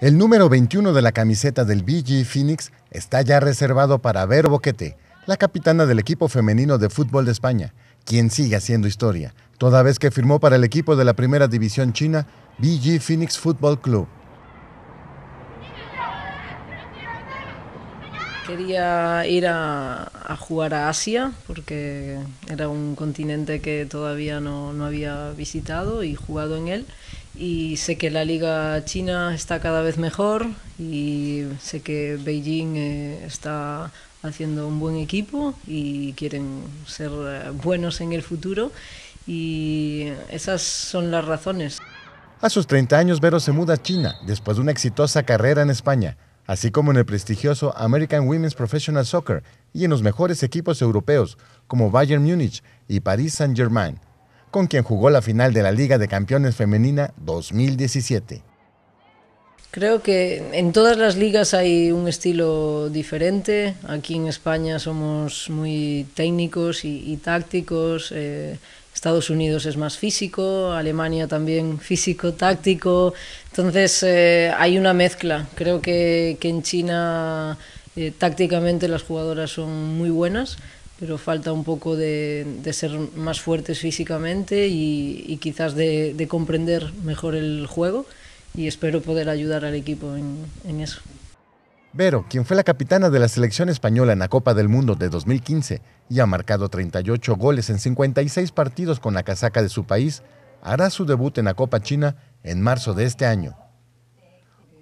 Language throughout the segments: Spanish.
El número 21 de la camiseta del BG Phoenix está ya reservado para Vero Boquete, la capitana del equipo femenino de fútbol de España, quien sigue haciendo historia, toda vez que firmó para el equipo de la primera división china, BG Phoenix Football Club. Quería ir a, jugar a Asia porque era un continente que todavía no, no había visitado y jugado en él y sé que la liga china está cada vez mejor y sé que Beijing eh, está haciendo un buen equipo y quieren ser eh, buenos en el futuro y esas son las razones. A sus 30 años, Vero se muda a China después de una exitosa carrera en España, así como en el prestigioso American Women's Professional Soccer y en los mejores equipos europeos como Bayern Múnich y Paris Saint-Germain con quien jugó la final de la Liga de Campeones Femenina 2017. Creo que en todas las ligas hay un estilo diferente. Aquí en España somos muy técnicos y, tácticos. Eh, Estados Unidos es más físico, Alemania también físico, táctico. Entonces eh, hay una mezcla. Creo que, en China eh, tácticamente las jugadoras son muy buenas, pero falta un poco de, ser más fuertes físicamente y, quizás de, comprender mejor el juego y espero poder ayudar al equipo en, en eso. Vero, quien fue la capitana de la selección española en la Copa del Mundo de 2015 y ha marcado 38 goles en 56 partidos con la casaca de su país, hará su debut en la Copa China en marzo de este año.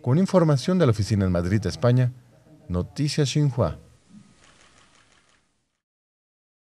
Con información de la oficina en Madrid, España, Noticias Xinhua.